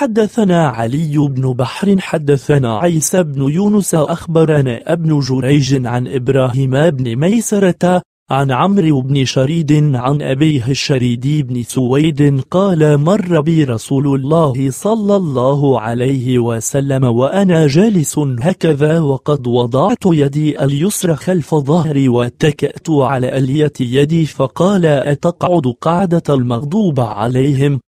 حدثنا علي بن بحر حدثنا عيسى بن يونس أخبرنا ابن جريج عن إبراهيم بن ميسرة عن عمرو بن شريد عن أبيه الشريدي بن سويد قال مر بي رسول الله صلى الله عليه وسلم وأنا جالس هكذا وقد وضعت يدي اليسرى خلف ظهري واتكأت على ألية يدي فقال أتقعد قعدة المغضوب عليهم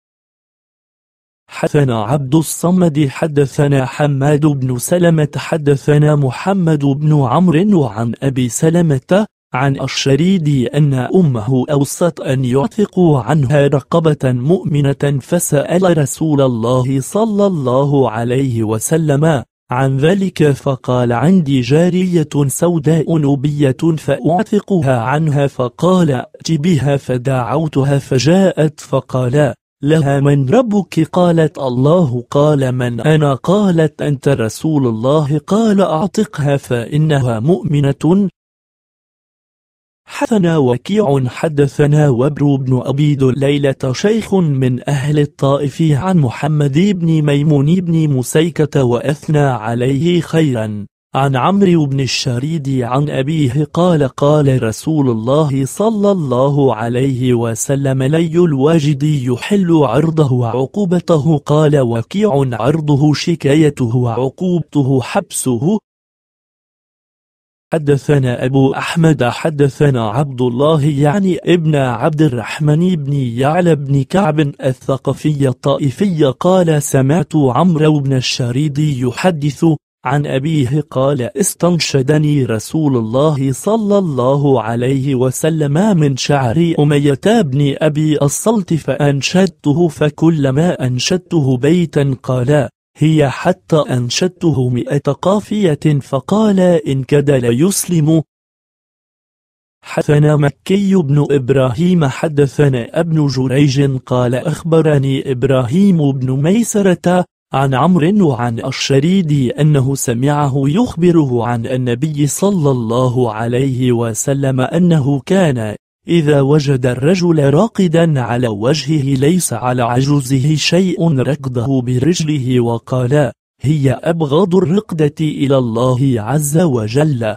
حدثنا عبد الصمد حدثنا حماد بن سلمة حدثنا محمد بن عمرو وعن أبي سلمة عن الشريد أن أمه أوصت أن يعتقوا عنها رقبة مؤمنة فسأل رسول الله صلى الله عليه وسلم عن ذلك فقال عندي جارية سوداء نبية فأعتقها عنها فقال أت بها فدعوتها فجاءت فقال لها من ربك قالت الله قال من أنا قالت أنت رسول الله قال أعتقها فإنها مؤمنة حثنا وكيع حدثنا وبر بن أبي ليلة شيخ من أهل الطائف عن محمد بن ميمون بن مسيكة وأثنى عليه خيرا عن عمرو بن الشريد عن أبيه قال قال رسول الله صلى الله عليه وسلم لي الواجد يحل عرضه وعقوبته قال وكيع عرضه شكايته وعقوبته حبسه حدثنا أبو أحمد حدثنا عبد الله يعني ابن عبد الرحمن بن يعلى بن كعب الثقفي الطائفي قال سمعت عمرو بن الشريد يحدث عن أبيه قال استنشدني رسول الله صلى الله عليه وسلم من شعر أمية بن أبي الصلت فأنشدته فكلما أنشدته بيتا قال هي حتى أنشدته مئة قافية فقال إن كد ليسلم حدثنا مكي بن إبراهيم حدثنا ابن جريج قال أخبرني إبراهيم بن ميسرة عن عمرو وعن الشريدي أنه سمعه يخبره عن النبي صلى الله عليه وسلم أنه كان إذا وجد الرجل راقدا على وجهه ليس على عجوزه شيء ركضه برجله وقال هي أبغض الرقدة إلى الله عز وجل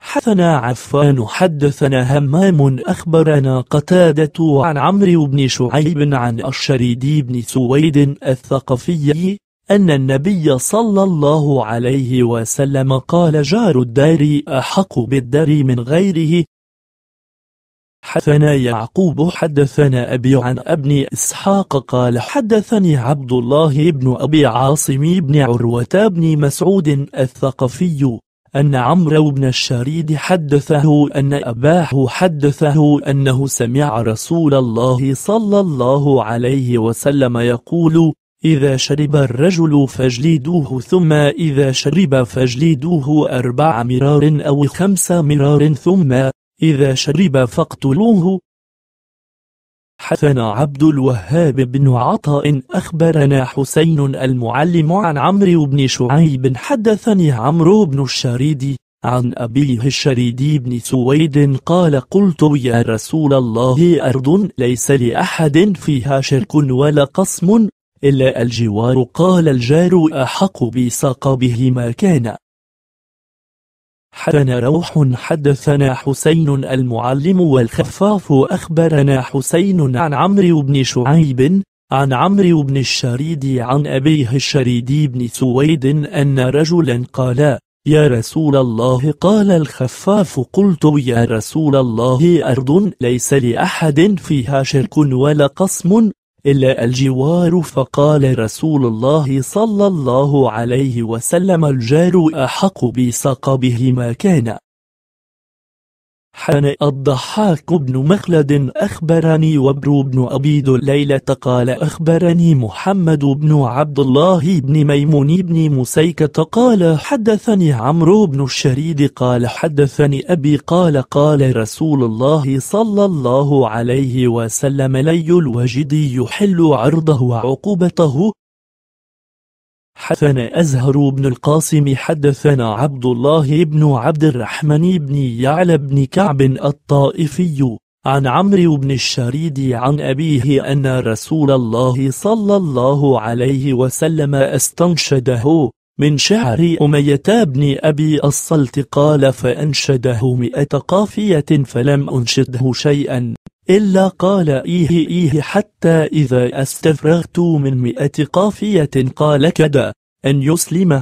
حثنا عفان حدثنا همام أخبرنا قتادة عن عمرو بن شعيب عن الشريد بن سويد الثقفي أن النبي صلى الله عليه وسلم قال جار الدار أحق بالدار من غيره حدثنا يعقوب حدثنا أبي عن ابن إسحاق قال حدثني عبد الله بن أبي عاصم بن عروة بن مسعود الثقفي أن عمرو بن الشريد حدثه أن أباه حدثه أنه سمع رسول الله صلى الله عليه وسلم يقول إذا شرب الرجل فاجلدوه ثم إذا شرب فاجلدوه أربع مرار أو خمس مرار ثم إذا شرب فاقتلوه حسن عبد الوهاب بن عطاء أخبرنا حسين المعلم عن عمرو بن شعيب حدثني عمرو بن الشريدي عن أبيه الشريدي بن سويد قال قلت يا رسول الله أرض ليس لأحد فيها شرك ولا قسم إلا الجوار قال الجار أحق بساق به ما كان حدثنا روح حدثنا حسين المعلم والخفاف أخبرنا حسين عن عمرو بن شعيب عن عمرو بن الشريد عن أبيه الشريد بن سويد أن رجلا قال يا رسول الله قال الخفاف قلت يا رسول الله أرض ليس لأحد فيها شرك ولا قسم إلا الجوار فقال رسول الله صلى الله عليه وسلم الجار أحق بصقبه ما كان حان الضحاك بن مخلد أخبرني وبرو بن أبيد الليلة قال أخبرني محمد بن عبد الله بن ميمون بن مسيكة قال حدثني عمرو بن الشريد قال حدثني أبي قال قال رسول الله صلى الله عليه وسلم لي الوجد يحل عرضه وعقوبته حدثنا أزهر بن القاسم حدثنا عبد الله بن عبد الرحمن بن يعلى بن كعب الطائفي عن عمرو بن الشريد عن أبيه أن رسول الله صلى الله عليه وسلم استنشده من شعر أمية بن أبي الصلت قال فأنشده مئة قافية فلم أنشده شيئا إلا قال إيه إيه حتى إذا استفرغت من مئة قافية قال كدا أن يسلم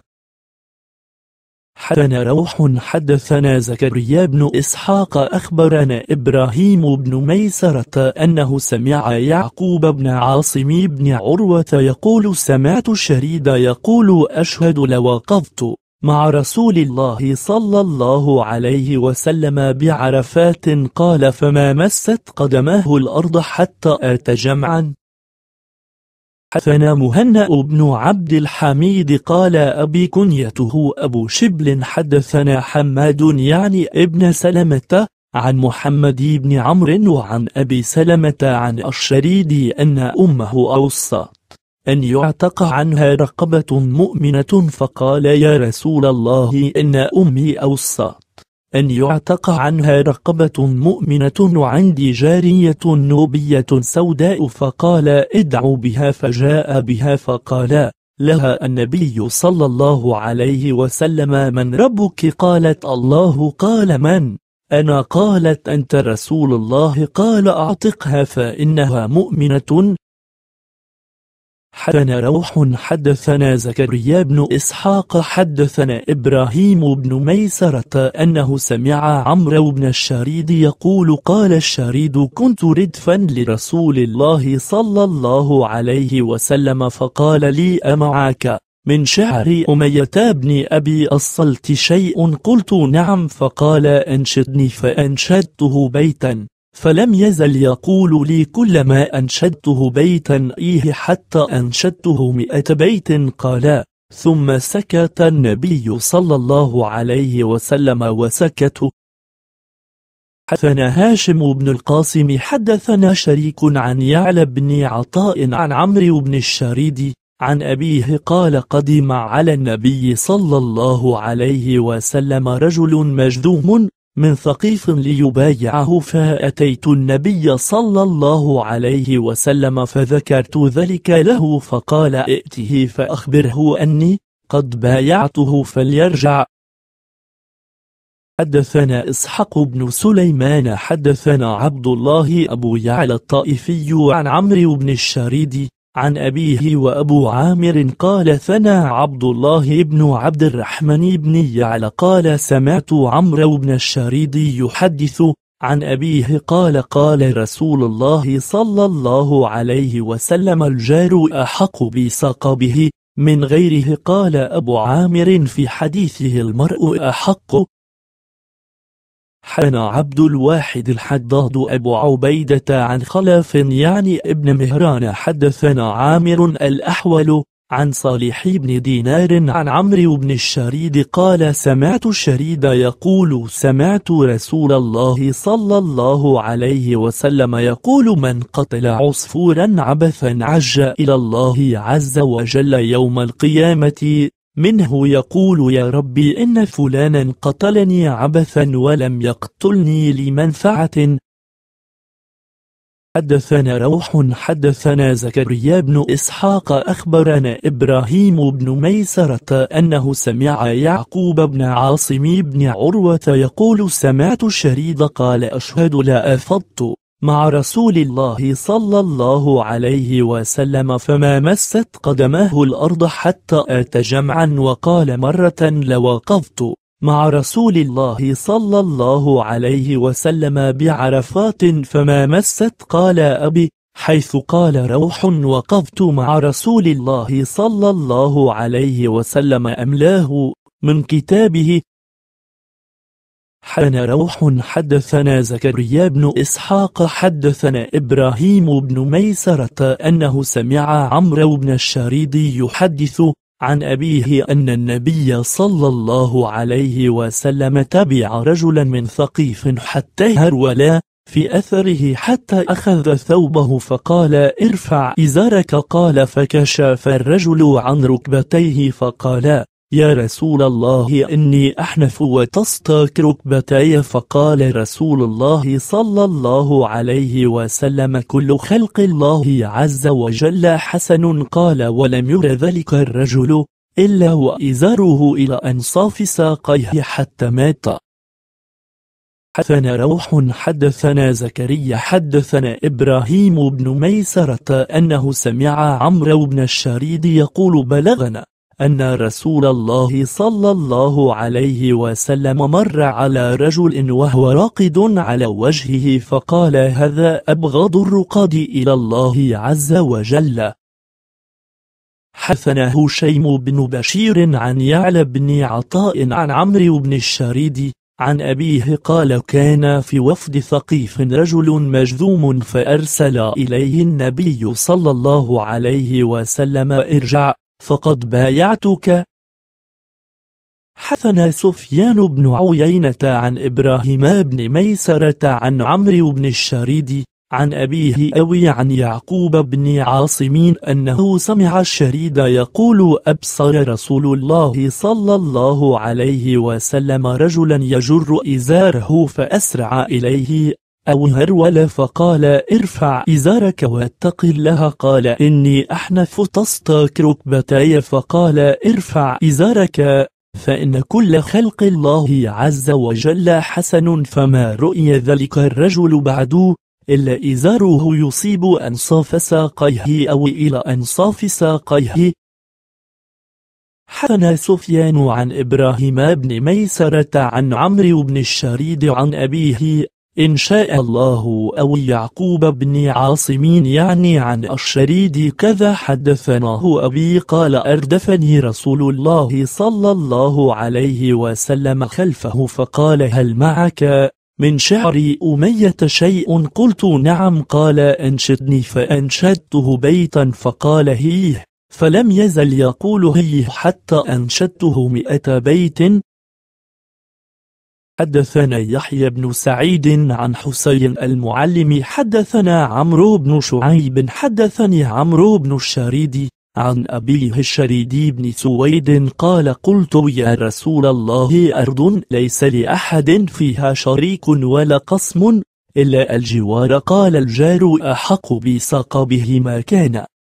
حدثنا روح حدثنا زكريا بن إسحاق أخبرنا إبراهيم بن ميسرة أنه سمع يعقوب بن عاصم بن عروة يقول سمعت الشريد يقول أشهد لوقفت مع رسول الله صلى الله عليه وسلم بعرفات قال فما مست قدماه الأرض حتى أتى جمعا حدثنا مهنأ بن عبد الحميد قال أبي كنيته أبو شبل حدثنا حماد يعني ابن سلمة عن محمد بن عمرو وعن أبي سلمة عن الشريد أن أمه أوصت أن يعتق عنها رقبة مؤمنة فقال يا رسول الله إن أمي أوصت أن يعتق عنها رقبة مؤمنة وعندي جارية نوبية سوداء فقال ادعوا بها فجاء بها فقال لها النبي صلى الله عليه وسلم من ربك قالت الله قال من أنا قالت أنت رسول الله قال أعتقها فإنها مؤمنة حدثنا روح حدثنا زكريا بن إسحاق حدثنا إبراهيم بن ميسرة أنه سمع عمرو بن الشريد يقول قال الشريد كنت ردفا لرسول الله صلى الله عليه وسلم فقال لي أمعك من شعر أمية بن أبي أصلت شيء قلت نعم فقال أنشدني فأنشدته بيتا فلم يزل يقول لي كلما أنشدته بيتا إيه حتى أنشدته مئة بيت قال ثم سكت النبي صلى الله عليه وسلم وسكت حدثنا هاشم بن القاسم حدثنا شريك عن يعلى بن عطاء عن عمرو بن الشريد عن أبيه قال قدم على النبي صلى الله عليه وسلم رجل مجذوم من ثقيف ليبايعه فأتيت النبي صلى الله عليه وسلم فذكرت ذلك له فقال ائته فأخبره أني قد بايعته فليرجع حدثنا إسحاق بن سليمان حدثنا عبد الله أبو يعلى الطائفي عن عمرو بن الشريد عن أبيه وأبو عامر قال ثنى عبد الله بن عبد الرحمن بن يعلى قال سمعت عمرو بن الشريد يحدث عن أبيه قال قال رسول الله صلى الله عليه وسلم الجار أحق بصقبه من غيره قال أبو عامر في حديثه المرء أحق حان عبد الواحد الحداد أبو عبيدة عن خلف يعني ابن مهران حدثنا عامر الأحول عن صالح بن دينار عن عمرو بن الشريد قال سمعت الشريد يقول سمعت رسول الله صلى الله عليه وسلم يقول من قتل عصفورا عبثا عج إلى الله عز وجل يوم القيامة منه يقول يا ربي إن فلانا قتلني عبثا ولم يقتلني لمنفعة حدثنا روح حدثنا زكريا بن إسحاق أخبرنا إبراهيم بن ميسرة أنه سمع يعقوب بن عاصم بن عروة يقول سمعت الشريد قال أشهد لا أفضت مع رسول الله صلى الله عليه وسلم فما مست قدماه الأرض حتى أتى جمعا وقال مرة لوقفت مع رسول الله صلى الله عليه وسلم بعرفات فما مست قال أبي حيث قال روح وقفت مع رسول الله صلى الله عليه وسلم أملاه من كتابه حدثنا روح حدثنا زكريا بن إسحاق حدثنا إبراهيم بن ميسرة أنه سمع عمرو بن الشريد يحدث عن أبيه أن النبي صلى الله عليه وسلم تبع رجلا من ثقيف حتى هرولا في أثره حتى أخذ ثوبه فقال ارفع إزارك قال فكشف الرجل عن ركبتيه فقال يا رسول الله إني أحنف وتسطى ركبتي فقال رسول الله صلى الله عليه وسلم كل خلق الله عز وجل حسن قال ولم ير ذلك الرجل إلا وإزاره إلى أنصاف ساقيه حتى مات حدثنا روح حدثنا زكريا حدثنا إبراهيم بن ميسرة أنه سمع عمرو بن الشريد يقول بلغنا أن رسول الله صلى الله عليه وسلم مر على رجل وهو راقد على وجهه فقال هذا أبغض الرقاد إلى الله عز وجل حثنه هشيم بن بشير عن يعلى بن عطاء عن عمرو بن الشريد عن أبيه قال كان في وفد ثقيف رجل مجذوم فأرسل إليه النبي صلى الله عليه وسلم ارجع فقد بايعتك حثنا سفيان بن عيينة عن إبراهيم بن ميسرة عن عمرو بن الشريد عن أبيه أوي عن يعقوب بن عاصم أنه سمع الشريد يقول أبصر رسول الله صلى الله عليه وسلم رجلا يجر إزاره فأسرع إليه أو هرول فقال ارفع إزارك واتق الله قال إني أحنف تسطك ركبتي فقال ارفع إزارك فإن كل خلق الله عز وجل حسن فما رؤي ذلك الرجل بعد إلا إزاره يصيب أنصاف ساقيه أو إلى أنصاف ساقيه حدثنا سفيان عن إبراهيم بن ميسرة عن عمرو بن الشريد عن أبيه إن شاء الله أو يعقوب بن عاصمين يعني عن الشريد كذا حدثناه أبي قال أردفني رسول الله صلى الله عليه وسلم خلفه فقال هل معك من شعر أمية شيء قلت نعم قال أنشدني فأنشدته بيتا فقال هيه فلم يزل يقول هيه حتى أنشدته مئة بيت حدثنا يحيى بن سعيد عن حسين المعلم حدثنا عمرو بن شعيب حدثني عمرو بن الشريدي عن أبيه الشريدي بن سويد قال قلت يا رسول الله أرض ليس لأحد فيها شريك ولا قسم إلا الجوار قال الجار أحق بساق به ما كان